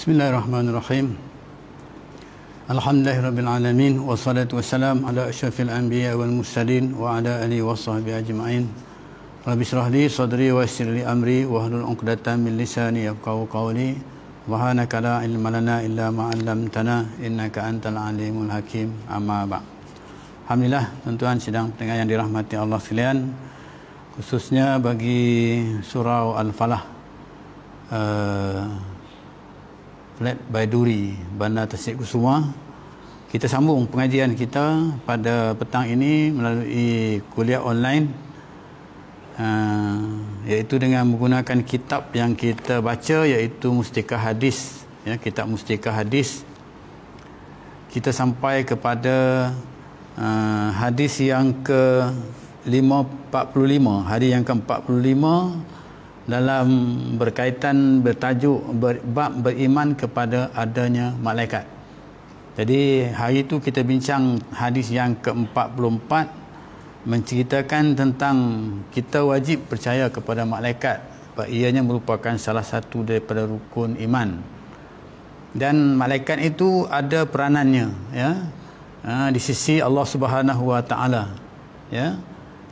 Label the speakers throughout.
Speaker 1: Bismillahirrahmanirrahim. Alhamdulillahirrahmanirrahim. Wassalatu wassalamu ala asyafil anbiya wal mursalin wa ala alihi wa sahbihi ajma'in. Rabbi syrah li sadri wa yassir li amri wa hlul uqdatan min lisani yafqahu qawli. Subhanaka la ilma lana illa ma 'allamtana innaka antal alimul hakim. Amma ba'd. Alhamdulillah, tuan-tuan sidang pendengar yang dirahmati Allah sekalian. Khususnya bagi surau Al-Falah. Uh, Flat Baiduri, Bandar Tasik Kusuma. Kita sambung pengajian kita pada petang ini melalui kuliah online uh, iaitu dengan menggunakan kitab yang kita baca iaitu Mustika Hadis. Ya, kitab Mustika Hadis. Kita sampai kepada uh, hadis yang ke 45, hari yang ke-45 dalam berkaitan bertajuk ber, bab beriman kepada adanya malaikat. Jadi hari itu kita bincang hadis yang ke-44 menceritakan tentang kita wajib percaya kepada malaikat. Sebab ianya merupakan salah satu daripada rukun iman. Dan malaikat itu ada peranannya ya. Ha, di sisi Allah Subhanahu Wa Taala. Ya.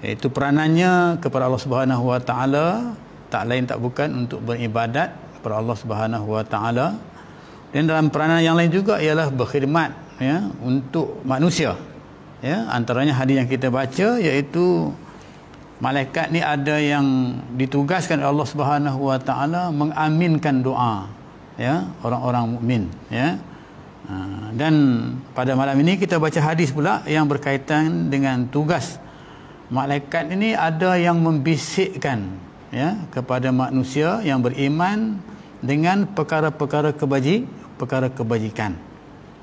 Speaker 1: Itu peranannya kepada Allah Subhanahu Wa Taala tak lain tak bukan untuk beribadat kepada Allah Subhanahu Wa Taala dan dalam peranan yang lain juga ialah berkhidmat ya untuk manusia ya antaranya hadis yang kita baca iaitu malaikat ni ada yang ditugaskan oleh Allah Subhanahu Wa Taala mengaminkan doa ya orang-orang mukmin ya ha, dan pada malam ini kita baca hadis pula yang berkaitan dengan tugas malaikat ini ada yang membisikkan ya kepada manusia yang beriman dengan perkara-perkara kebaji perkara kebajikan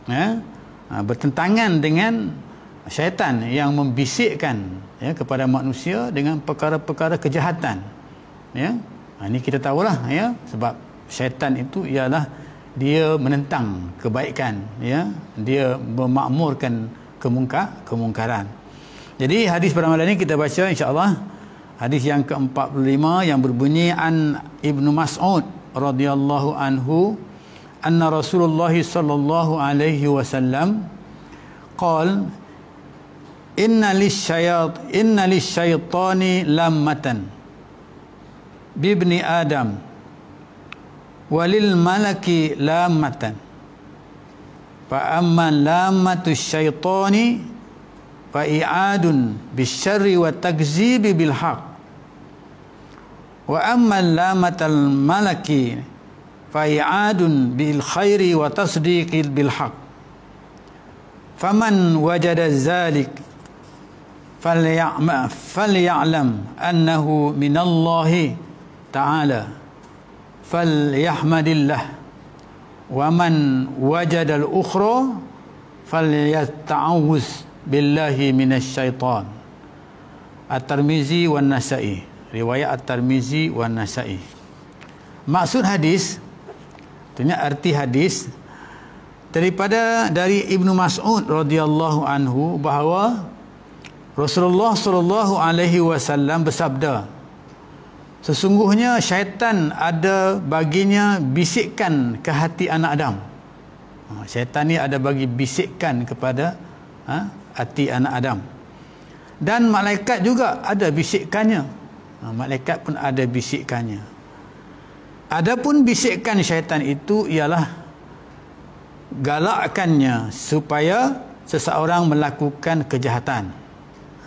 Speaker 1: ya ha, bertentangan dengan syaitan yang membisikkan ya kepada manusia dengan perkara-perkara kejahatan ya ini ha, kita tahulah ya sebab syaitan itu ialah dia menentang kebaikan ya dia memakmurkan kemungka kemungkaran jadi hadis pada malam ini kita baca insya allah Hadis yang ke-45 yang berbunyi an Ibnu Mas'ud radhiyallahu anhu anna Rasulullah sallallahu alaihi wasallam qol inna lisyayat inna lisyaitani bi ibni Adam walil malaki lammatan fa amman lammatu syaitani وإعاد بالشر والتكذيب بالحق وأما اللامة الملك فإعاد بالخير وتصديق بالحق فمن وجد ذلك فليعلم أنه من الله تعالى فليحمد الله ومن وجد الأخرى فليتعوذ billahi minasyaitan At-Tirmizi wan Nasa'i riwayat At-Tirmizi wan Nasa'i Maksud hadis tentunya arti hadis daripada dari Ibnu Mas'ud radhiyallahu anhu bahawa Rasulullah sallallahu alaihi wasallam bersabda Sesungguhnya syaitan ada baginya bisikan ke hati anak Adam. Ha, syaitan ni ada bagi bisikan kepada ha, hati anak Adam. Dan malaikat juga ada bisikannya. Ha, malaikat pun ada bisikannya. Adapun bisikan syaitan itu ialah galakkannya supaya seseorang melakukan kejahatan.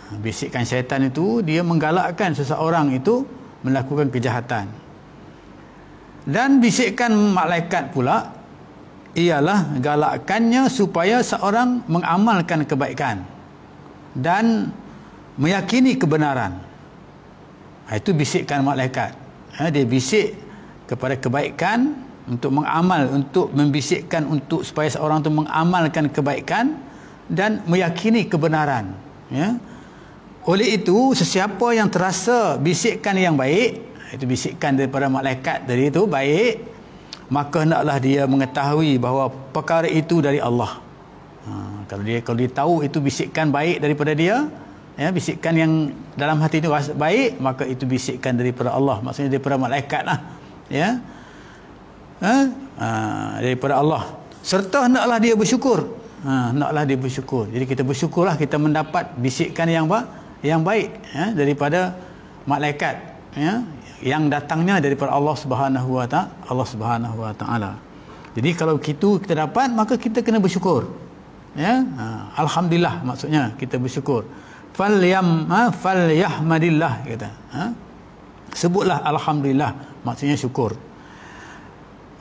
Speaker 1: Ha, bisikan syaitan itu dia menggalakkan seseorang itu melakukan kejahatan. Dan bisikan malaikat pula ialah galakkannya supaya seorang mengamalkan kebaikan dan meyakini kebenaran. Ha, itu bisikkan malaikat. Ha, dia bisik kepada kebaikan untuk mengamal, untuk membisikkan untuk supaya seorang itu mengamalkan kebaikan dan meyakini kebenaran. Ya. Oleh itu, sesiapa yang terasa bisikkan yang baik, ha, itu bisikan daripada malaikat dari itu baik, maka hendaklah dia mengetahui bahawa perkara itu dari Allah. Ha, kalau dia kalau dia tahu itu bisikan baik daripada dia, ya bisikan yang dalam hati itu baik, maka itu bisikan daripada Allah. Maksudnya daripada malaikat lah, Ya. Ha, ha daripada Allah. Serta hendaklah dia bersyukur. Ha, hendaklah dia bersyukur. Jadi kita bersyukurlah kita mendapat bisikan yang Yang baik ya daripada malaikat ya yang datangnya daripada Allah Subhanahu Wa Ta'ala Allah Subhanahu Wa Ta'ala jadi kalau itu kita dapat maka kita kena bersyukur ya ha, alhamdulillah maksudnya kita bersyukur fal yam ha, fal yahmadillah kata ha? sebutlah alhamdulillah maksudnya syukur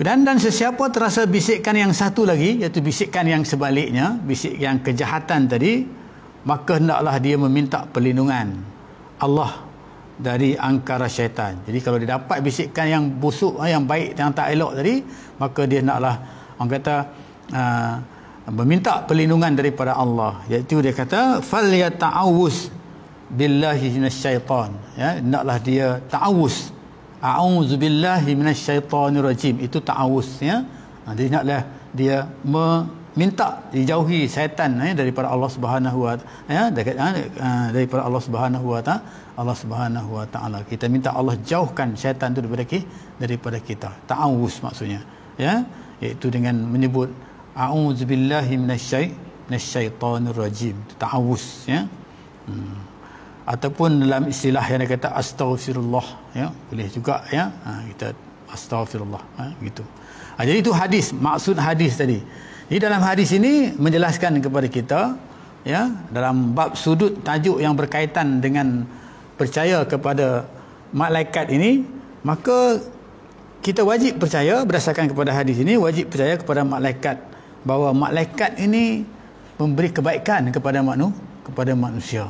Speaker 1: dan dan sesiapa terasa bisikan yang satu lagi iaitu bisikan yang sebaliknya bisik yang kejahatan tadi maka hendaklah dia meminta perlindungan Allah dari angkara syaitan. Jadi kalau dia dapat bisikan yang busuk, ah, yang baik, yang tak elok tadi, maka dia naklah orang kata uh, meminta perlindungan daripada Allah. Iaitu dia kata fal yata'awus billahi minasyaitan. Ya, naklah dia ta'awus. A'udzu billahi minasyaitanir rajim. Itu ta'awus ya. Ah, jadi naklah dia me minta dijauhi syaitan eh, daripada Allah Subhanahu wa ya dekat ya, eh, daripada Allah Subhanahu wa Allah Subhanahu wa taala kita minta Allah jauhkan syaitan itu daripada kita daripada kita ta'awus maksudnya ya iaitu dengan menyebut a'udzubillahi minasyai minasyaitonir rajim ta'awus ya hmm. ataupun dalam istilah yang dia kata astaghfirullah ya boleh juga ya ha, kita astaghfirullah ha, gitu ha, jadi itu hadis maksud hadis tadi di dalam hadis ini menjelaskan kepada kita ya dalam bab sudut tajuk yang berkaitan dengan percaya kepada malaikat ini maka kita wajib percaya berdasarkan kepada hadis ini wajib percaya kepada malaikat bahawa malaikat ini memberi kebaikan kepada manu kepada manusia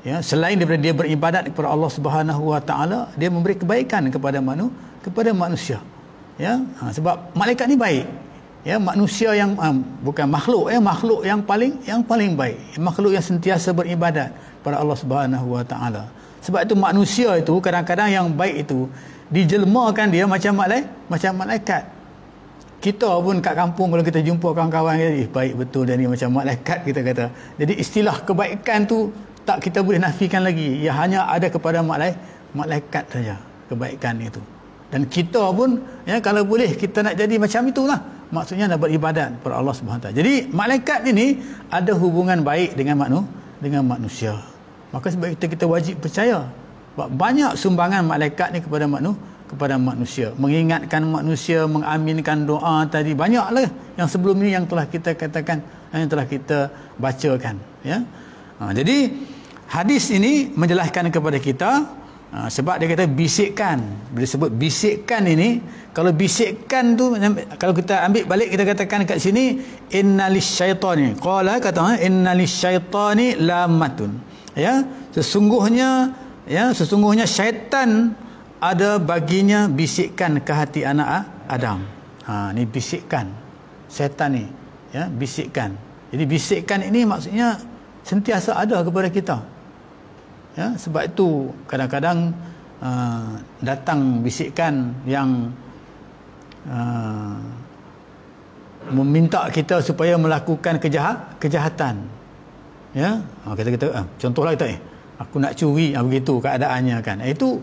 Speaker 1: ya selain daripada dia beribadat kepada Allah Subhanahu Wa Taala dia memberi kebaikan kepada manu kepada manusia ya ha, sebab malaikat ini baik ya manusia yang um, bukan makhluk ya makhluk yang paling yang paling baik makhluk yang sentiasa beribadat kepada Allah Subhanahu Wa Taala sebab itu manusia itu kadang-kadang yang baik itu dijelmakan dia macam malai, macam malaikat kita pun kat kampung kalau kita jumpa kawan-kawan kita eh, baik betul dan ni macam malaikat kita kata jadi istilah kebaikan tu tak kita boleh nafikan lagi ia hanya ada kepada malai, malaikat saja kebaikan itu dan kita pun ya kalau boleh kita nak jadi macam itulah maksudnya dapat ibadat kepada Allah Subhanahu taala. Jadi malaikat ini ada hubungan baik dengan manu dengan manusia. Maka sebab itu kita wajib percaya banyak sumbangan malaikat ni kepada manu kepada manusia mengingatkan manusia mengaminkan doa tadi banyaklah yang sebelum ni yang telah kita katakan yang telah kita bacakan ya ha, jadi hadis ini menjelaskan kepada kita Ha, sebab dia kata bisikkan. Bila sebut bisikkan ini, kalau bisikkan tu kalau kita ambil balik kita katakan kat sini innalis syaitani. Qala kata ha, innalis syaitani lamatun. Ya, sesungguhnya ya sesungguhnya syaitan ada baginya bisikkan ke hati anak Adam. Ha ni bisikkan syaitan ni ya bisikkan. Jadi bisikkan ini maksudnya sentiasa ada kepada kita ya, sebab itu kadang-kadang uh, datang bisikan yang uh, meminta kita supaya melakukan kejahat kejahatan ya ha, kata kita ah, contohlah kita eh, aku nak curi ah, begitu keadaannya kan eh, itu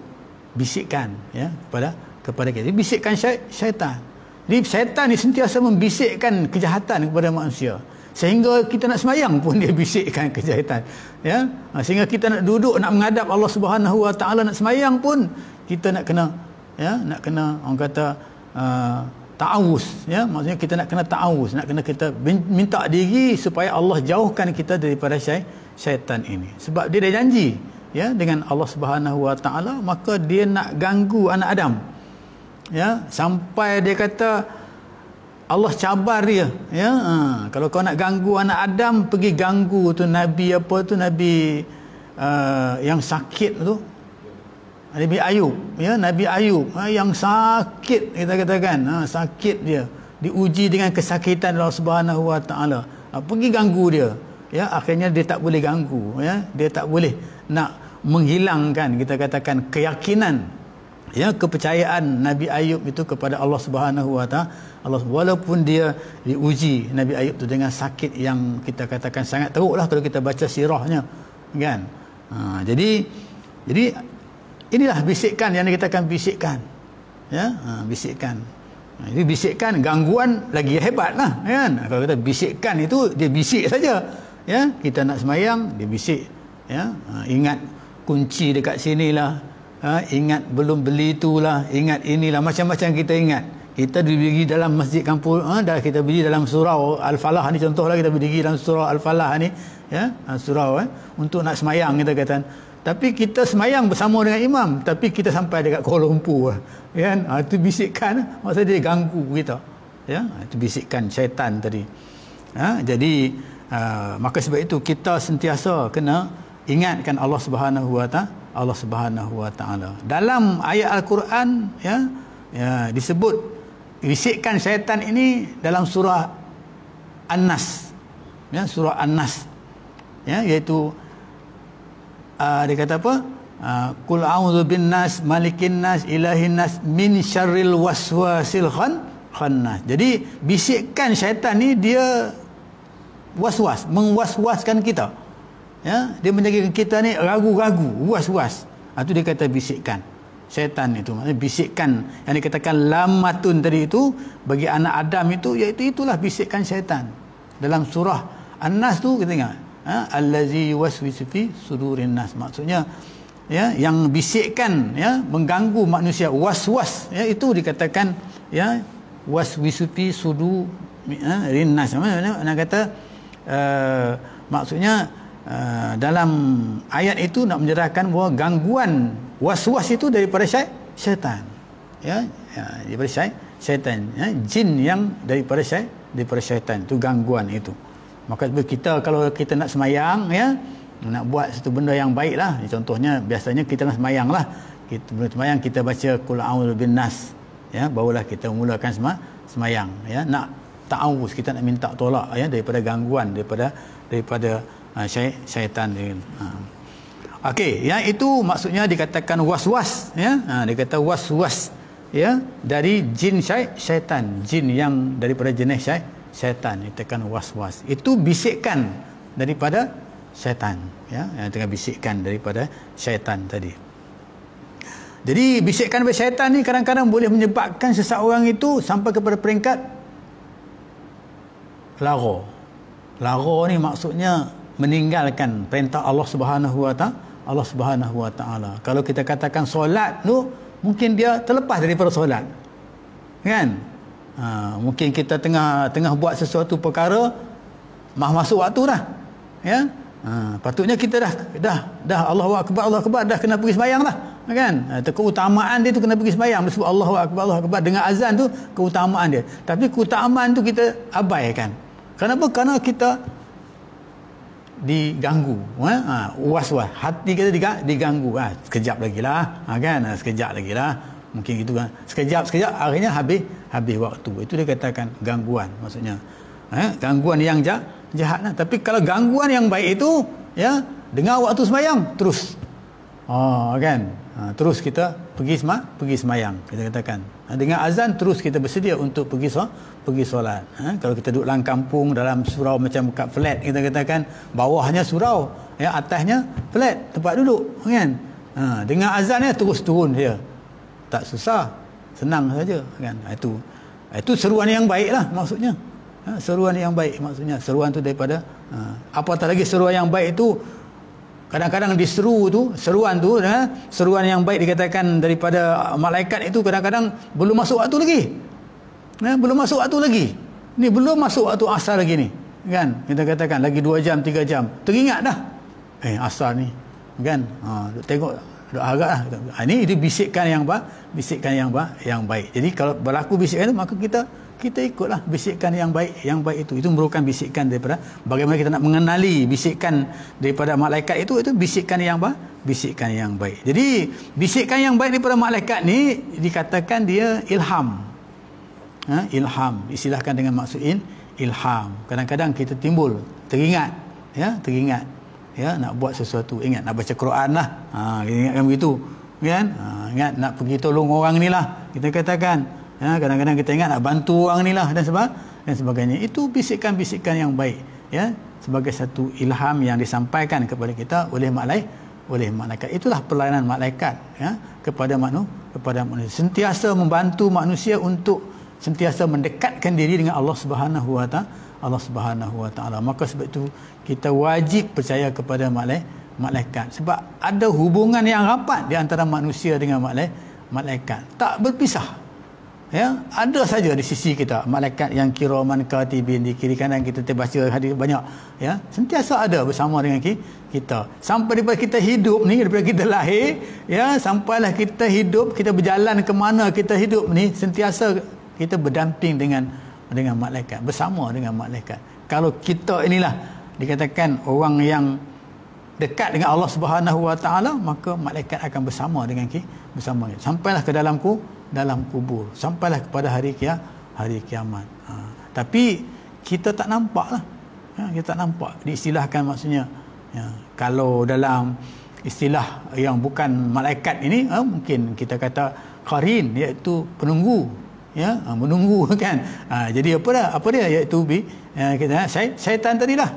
Speaker 1: bisikan ya kepada kepada kita bisikan syaitan jadi syaitan ni sentiasa membisikkan kejahatan kepada manusia sehingga kita nak semayang pun dia bisikkan kejahatan ya ha, sehingga kita nak duduk nak menghadap Allah Subhanahu Wa Taala nak semayang pun kita nak kena ya nak kena orang kata uh, ha, ta'awus ya maksudnya kita nak kena ta'awus nak kena kita minta diri supaya Allah jauhkan kita daripada syaitan ini sebab dia dah janji ya dengan Allah Subhanahu Wa Taala maka dia nak ganggu anak Adam ya sampai dia kata Allah cabar dia ya ha. kalau kau nak ganggu anak Adam pergi ganggu tu nabi apa tu nabi uh, yang sakit tu Nabi Ayub ya Nabi Ayub ha, yang sakit kita katakan ha, sakit dia diuji dengan kesakitan Allah Subhanahu Wa Taala ha, pergi ganggu dia ya akhirnya dia tak boleh ganggu ya dia tak boleh nak menghilangkan kita katakan keyakinan ya kepercayaan Nabi Ayub itu kepada Allah Subhanahu wa taala walaupun dia diuji Nabi Ayub itu dengan sakit yang kita katakan sangat lah kalau kita baca sirahnya kan ha, jadi jadi inilah bisikan yang kita akan bisikan, ya ha, bisikkan ha, jadi bisikkan gangguan lagi hebat lah kan kalau kita bisikan itu dia bisik saja ya kita nak semayang dia bisik ya ha, ingat kunci dekat sini lah ha, ingat belum beli tu lah ingat inilah macam-macam kita ingat kita berdiri dalam masjid kampung ha, dah kita berdiri dalam surau Al-Falah ni contohlah kita berdiri dalam surau Al-Falah ni ya ha, surau eh, untuk nak semayang kita kata tapi kita semayang bersama dengan imam tapi kita sampai dekat Kuala Lumpur lah. ya ha, itu bisikan masa dia ganggu kita ya itu ha, bisikan syaitan tadi ha, jadi uh, maka sebab itu kita sentiasa kena ingatkan Allah Subhanahu Wa Allah Subhanahu Wa Taala. Dalam ayat Al-Quran ya, ya disebut risikkan syaitan ini dalam surah An-Nas. Ya, surah An-Nas. Ya, iaitu uh, dia kata apa? Kul ah, a'udzu bin nas malikin nas ilahin nas min syarril waswasil khan khannas. Jadi bisikkan syaitan ni dia waswas, mengwaswaskan kita ya dia menjadikan kita ni ragu-ragu was-was ha, dia kata bisikan syaitan itu maknanya bisikan yang dikatakan lamatun tadi itu bagi anak Adam itu iaitu itulah bisikan syaitan dalam surah An-Nas tu kita tengok ha allazi yuwaswisu fi sudurin nas maksudnya ya yang bisikan, ya mengganggu manusia was-was ya itu dikatakan ya waswisu fi sudurin nas maksudnya nak kata uh, maksudnya Ah, dalam ayat itu nak menjelaskan bahawa gangguan was-was itu daripada syai syaitan ya, ya daripada syai syaitan ya, jin yang daripada syai daripada syaitan itu gangguan itu maka kita kalau kita nak semayang ya nak buat satu benda yang baik lah contohnya biasanya kita nak semayang lah kita belum semayang kita baca kul a'udhu bin nas ya barulah kita mulakan sema, semayang ya nak ta'awus kita nak minta tolak ya daripada gangguan daripada daripada Ha, syai, syaitan dia. Ha. Okey, yang itu maksudnya dikatakan was-was ya. Ha, dia kata was-was ya dari jin syai, syaitan, jin yang daripada jenis syai, syaitan. Dikatakan was-was. Itu bisikan daripada syaitan ya yang tengah bisikkan daripada syaitan tadi. Jadi bisikan daripada syaitan ni kadang-kadang boleh menyebabkan seseorang itu sampai kepada peringkat lara. Lara ni maksudnya meninggalkan perintah Allah Subhanahu Allah Subhanahu kalau kita katakan solat tu mungkin dia terlepas daripada solat kan ha, mungkin kita tengah tengah buat sesuatu perkara mah masuk waktu dah ya ha, patutnya kita dah dah dah Allahu akbar Allahu akbar dah kena pergi sembahyang dah kan ha, keutamaan dia tu kena pergi sembahyang sebab Allahu akbar Allahu akbar dengan azan tu keutamaan dia tapi keutamaan tu kita abaikan kenapa kerana kita diganggu was-was ha, ha hati kita diga, diganggu ha, sekejap lagi lah ha, kan ha, sekejap lagi lah mungkin gitu kan sekejap sekejap akhirnya habis habis waktu itu dia katakan gangguan maksudnya ha, gangguan yang jah, jahat lah. tapi kalau gangguan yang baik itu ya dengar waktu semayang terus oh, kan ha, terus kita pergi semak pergi semayang kita katakan ha, dengar azan terus kita bersedia untuk pergi semak so, pergi solat ha? kalau kita duduk dalam kampung dalam surau macam kat flat kita katakan bawahnya surau ya atasnya flat tempat duduk kan ha, dengar azan ya terus turun dia tak susah senang saja kan ha, itu ha, itu seruan yang baiklah maksudnya ha, seruan yang baik maksudnya seruan tu daripada ha, tak lagi seruan yang baik itu kadang-kadang diseru tu seruan tu ha, seruan yang baik dikatakan daripada malaikat itu kadang-kadang belum masuk waktu lagi Nah, ha, belum masuk waktu lagi. Ni belum masuk waktu asar lagi ni. Kan? Kita katakan lagi 2 jam, 3 jam. Teringat dah. Eh, asar ni. Kan? Ha, tengok. dah harap lah. Ha, ni dia bisikkan yang apa? Bisikkan yang apa? Yang baik. Jadi kalau berlaku bisikan tu, maka kita kita ikutlah bisikan yang baik yang baik itu itu merupakan bisikan daripada bagaimana kita nak mengenali bisikan daripada malaikat itu itu bisikan yang apa bisikan yang baik jadi bisikan yang baik daripada malaikat ni dikatakan dia ilham ha, ilham istilahkan dengan maksud in, ilham kadang-kadang kita timbul teringat ya teringat ya nak buat sesuatu ingat nak baca Quran lah ha, ingatkan begitu kan ha, ingat nak pergi tolong orang ni lah kita katakan ya kadang-kadang kita ingat nak bantu orang ni lah dan sebab dan sebagainya itu bisikan-bisikan yang baik ya sebagai satu ilham yang disampaikan kepada kita oleh malaikat oleh malaikat itulah pelayanan malaikat ya kepada manusia, kepada manusia sentiasa membantu manusia untuk sentiasa mendekatkan diri dengan Allah Subhanahu wa taala Allah Subhanahu wa taala maka sebab itu kita wajib percaya kepada malaikat sebab ada hubungan yang rapat di antara manusia dengan malaikat tak berpisah ya ada saja di sisi kita malaikat yang kiraman man katibin di kiri kanan kita terbaca hadis banyak ya sentiasa ada bersama dengan kita sampai daripada kita hidup ni daripada kita lahir ya sampailah kita hidup kita berjalan ke mana kita hidup ni sentiasa kita berdamping dengan dengan malaikat bersama dengan malaikat kalau kita inilah dikatakan orang yang dekat dengan Allah Subhanahu Wa Taala maka malaikat akan bersama dengan kita bersama kita sampailah ke dalamku dalam kubur sampailah kepada hari kia hari kiamat ha. tapi kita tak nampak lah ya, ha, kita tak nampak diistilahkan maksudnya ya, kalau dalam istilah yang bukan malaikat ini ha, mungkin kita kata karin iaitu penunggu ya ah, menunggu kan ha, jadi apa dah apa dia iaitu bi ya, ah, kita saya syaitan tadilah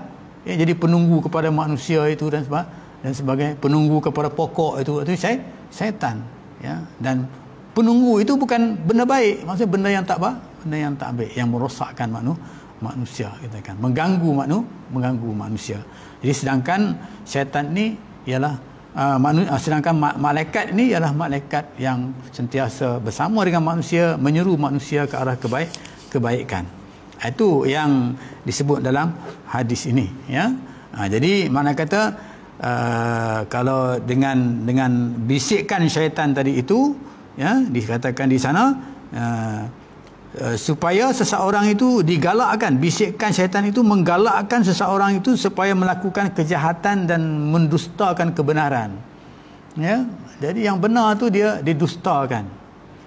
Speaker 1: ya, jadi penunggu kepada manusia itu dan sebab dan sebagai penunggu kepada pokok itu itu syai, syaitan ya dan penunggu itu bukan benda baik maksudnya benda yang tak apa benda yang tak baik yang merosakkan maknu manusia kita kan mengganggu maknu mengganggu manusia jadi sedangkan syaitan ni ialah uh, sedangkan malaikat ni ialah malaikat yang sentiasa bersama dengan manusia menyeru manusia ke arah kebaik kebaikan ah, itu yang disebut dalam hadis ini ya ha, jadi mana kata uh, kalau dengan dengan bisikan syaitan tadi itu ya dikatakan di sana Eh, supaya seseorang itu digalakkan bisikan syaitan itu menggalakkan seseorang itu supaya melakukan kejahatan dan mendustakan kebenaran ya jadi yang benar tu dia didustakan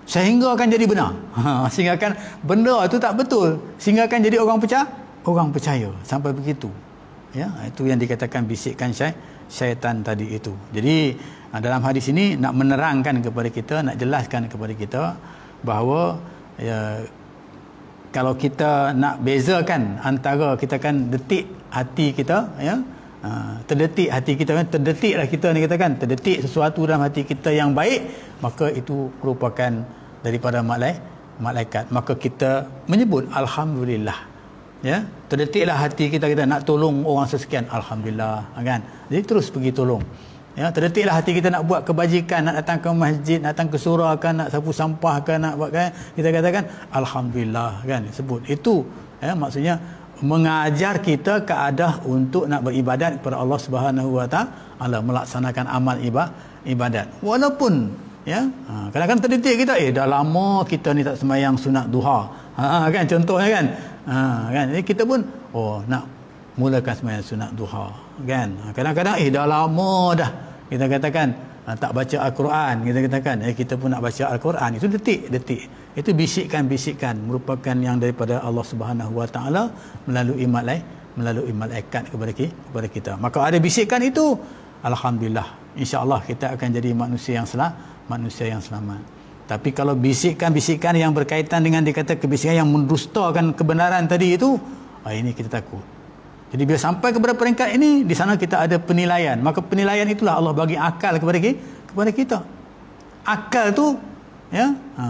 Speaker 1: sehingga akan jadi benar ha, sehingga akan benda itu tak betul sehingga akan jadi orang pecah, orang percaya sampai begitu ya itu yang dikatakan bisikan syai syaitan tadi itu jadi eh, dalam hadis ini nak menerangkan kepada kita nak jelaskan kepada kita bahawa ya kalau kita nak bezakan antara kita kan detik hati kita ya ha, terdetik hati kita kan terdetiklah kita ni kita kan terdetik sesuatu dalam hati kita yang baik maka itu merupakan daripada malaikat maka kita menyebut alhamdulillah ya terdetiklah hati kita kita nak tolong orang sesekian alhamdulillah kan jadi terus pergi tolong Ya, terletiklah hati kita nak buat kebajikan, nak datang ke masjid, nak datang ke surah kan, nak sapu sampah kan, nak buat kan. Kita katakan alhamdulillah kan sebut. Itu ya maksudnya mengajar kita keadaan untuk nak beribadat kepada Allah Subhanahu Wa Taala melaksanakan amal ibadat. Walaupun ya, ha, kadang-kadang terletik kita eh dah lama kita ni tak semayang sunat duha. Ha, ha, kan contohnya kan. Ha, kan. Jadi kita pun oh nak mulakan semayang sunat duha kan ha, kadang-kadang eh dah lama dah kita katakan ha, tak baca al-Quran kita katakan eh kita pun nak baca al-Quran itu detik detik itu bisikan-bisikan merupakan yang daripada Allah Subhanahu Wa Taala melalui malaikat melalui malaikat kepada kepada kita maka ada bisikan itu alhamdulillah insyaallah kita akan jadi manusia yang selamat manusia yang selamat tapi kalau bisikan-bisikan yang berkaitan dengan dikata kebisikan yang mendustakan kebenaran tadi itu ah, ini kita takut jadi bila sampai kepada peringkat ini, di sana kita ada penilaian. Maka penilaian itulah Allah bagi akal kepada kepada kita. Akal tu ya, ha,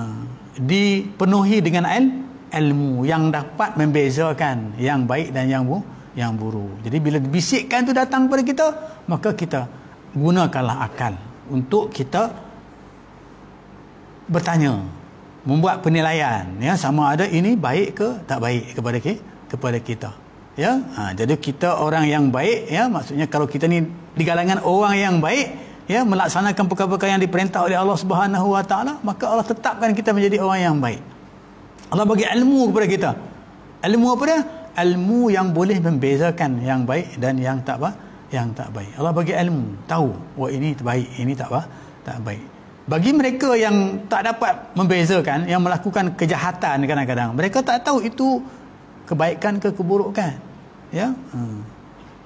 Speaker 1: dipenuhi dengan il, ilmu yang dapat membezakan yang baik dan yang bu, yang buruk. Jadi bila bisikan tu datang kepada kita, maka kita gunakanlah akal untuk kita bertanya, membuat penilaian ya sama ada ini baik ke tak baik kepada kita ya ha, jadi kita orang yang baik ya maksudnya kalau kita ni di kalangan orang yang baik ya melaksanakan perkara-perkara yang diperintah oleh Allah Subhanahu wa taala maka Allah tetapkan kita menjadi orang yang baik Allah bagi ilmu kepada kita ilmu apa dia ilmu yang boleh membezakan yang baik dan yang tak apa yang tak baik Allah bagi ilmu tahu wah oh, ini baik ini tak apa tak baik bagi mereka yang tak dapat membezakan yang melakukan kejahatan kadang-kadang mereka tak tahu itu kebaikan ke keburukan ya ha.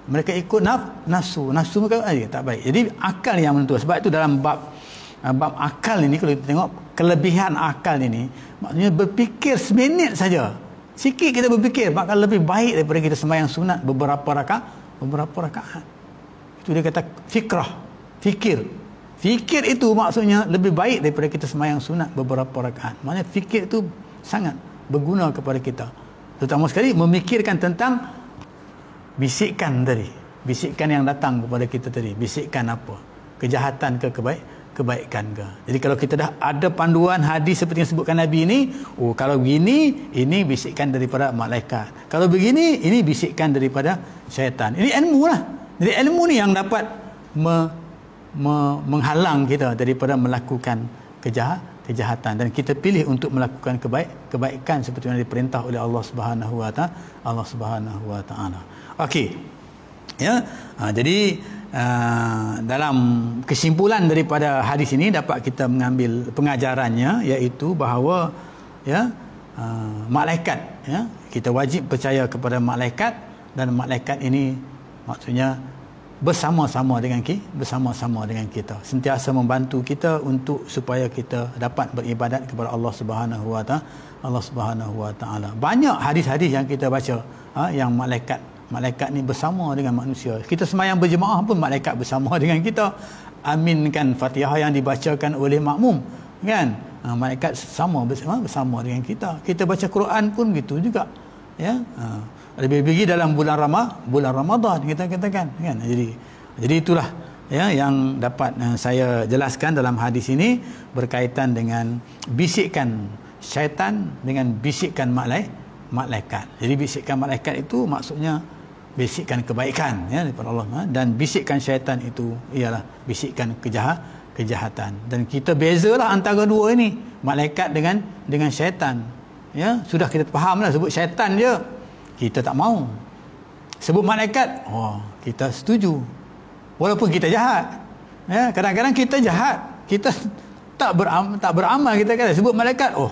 Speaker 1: mereka ikut naf nasu, nasu mereka eh, tak baik jadi akal yang menentukan sebab itu dalam bab ha, bab akal ini kalau kita tengok kelebihan akal ini maknanya berfikir seminit saja sikit kita berfikir maka lebih baik daripada kita sembahyang sunat beberapa rakaat beberapa rakaat itu dia kata fikrah fikir fikir itu maksudnya lebih baik daripada kita sembahyang sunat beberapa rakaat maknanya fikir itu sangat berguna kepada kita terutama sekali memikirkan tentang bisikan tadi bisikan yang datang kepada kita tadi bisikan apa kejahatan ke kebaik kebaikan ke jadi kalau kita dah ada panduan hadis seperti yang sebutkan nabi ini oh kalau begini ini bisikan daripada malaikat kalau begini ini bisikan daripada syaitan ini ilmu lah jadi ilmu ni yang dapat me, me, menghalang kita daripada melakukan kejahatan kejahatan dan kita pilih untuk melakukan kebaik kebaikan seperti yang diperintah oleh Allah Subhanahu wa taala Allah Subhanahu wa taala okey ya ha, jadi uh, dalam kesimpulan daripada hadis ini dapat kita mengambil pengajarannya iaitu bahawa ya uh, malaikat ya kita wajib percaya kepada malaikat dan malaikat ini maksudnya bersama-sama dengan kita bersama-sama dengan kita sentiasa membantu kita untuk supaya kita dapat beribadat kepada Allah Subhanahu Wa Ta'ala Allah Subhanahu Wa Ta'ala banyak hadis-hadis yang kita baca ha, yang malaikat malaikat ni bersama dengan manusia kita semayang berjemaah pun malaikat bersama dengan kita aminkan Fatihah yang dibacakan oleh makmum kan ha, malaikat sama bersama bersama dengan kita kita baca Quran pun gitu juga ya ha lebih begi dalam bulan ramah bulan Ramadan kita katakan kan jadi jadi itulah ya yang dapat uh, saya jelaskan dalam hadis ini berkaitan dengan bisikan syaitan dengan bisikan malaik malaikat jadi bisikan malaikat itu maksudnya bisikan kebaikan ya daripada Allah ha? dan bisikan syaitan itu ialah bisikan kejahat kejahatan dan kita bezalah antara dua ini malaikat dengan dengan syaitan ya sudah kita fahamlah sebut syaitan je kita tak mau. Sebut malaikat, oh, kita setuju. Walaupun kita jahat. Ya, kadang-kadang kita jahat. Kita tak beram, tak beramal kita kata sebut malaikat, oh,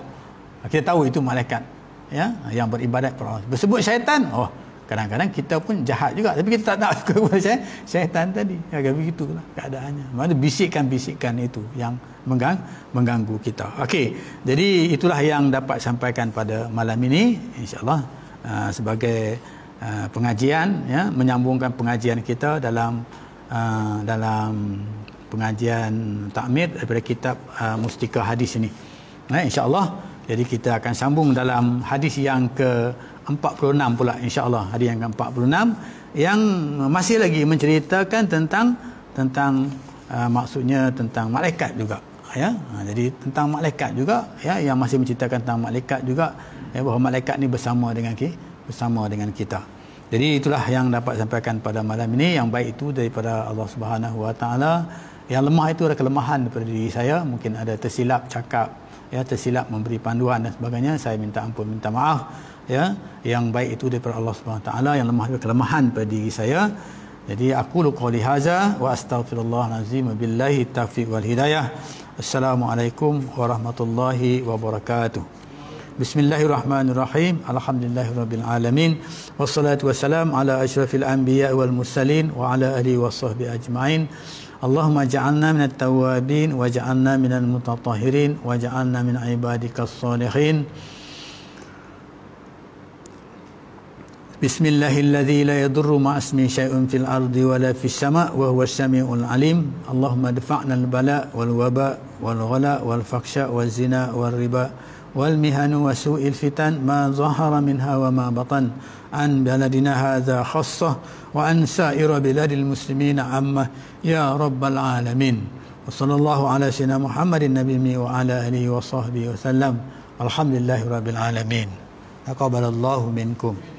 Speaker 1: kita tahu itu malaikat. Ya, yang beribadat kepada Allah. Bersebut syaitan, oh, kadang-kadang kita pun jahat juga tapi kita tak nak kepada syaitan tadi. Ya, tapi itulah keadaannya. Mana bisikan-bisikan itu yang menggang, mengganggu kita. Okey, jadi itulah yang dapat sampaikan pada malam ini insya-Allah. Uh, sebagai uh, pengajian ya menyambungkan pengajian kita dalam uh, dalam pengajian takmir daripada kitab uh, mustika hadis ini eh, insyaallah jadi kita akan sambung dalam hadis yang ke 46 pula insyaallah hadis yang ke 46 yang masih lagi menceritakan tentang tentang uh, maksudnya tentang malaikat juga ya ha, jadi tentang malaikat juga ya yang masih menceritakan tentang malaikat juga ya, bahawa malaikat ni bersama dengan kita bersama dengan kita jadi itulah yang dapat sampaikan pada malam ini yang baik itu daripada Allah Subhanahu Wa Taala yang lemah itu adalah kelemahan daripada diri saya mungkin ada tersilap cakap ya tersilap memberi panduan dan sebagainya saya minta ampun minta maaf ya yang baik itu daripada Allah Subhanahu Wa taala yang lemah itu kelemahan pada diri saya jadi aku lu qouli wa astaghfirullah azim billahi taufiq wal hidayah assalamualaikum warahmatullahi wabarakatuh بسم الله الرحمن الرحيم الحمد لله رب العالمين والصلاة والسلام على أشرف الأنبياء والمرسلين وعلى آله وصحبه أجمعين اللهم اجعلنا من التوابين واجعلنا من المتطهرين واجعلنا من عبادك الصالحين بسم الله الذي لا يضر مع اسمه شيء في الأرض ولا في السماء وهو السميع العليم اللهم ادفعنا البلاء والوباء والغلاء والفقشاء والزنا والربا والمهن وسوء الفتن ما ظهر منها وما بطن عن بلدنا هذا خاصة وعن سائر بلاد المسلمين عامة يا رب العالمين وصلى الله على سيدنا محمد النبي وعلى آله وصحبه وسلم الحمد لله رب العالمين تقبل الله منكم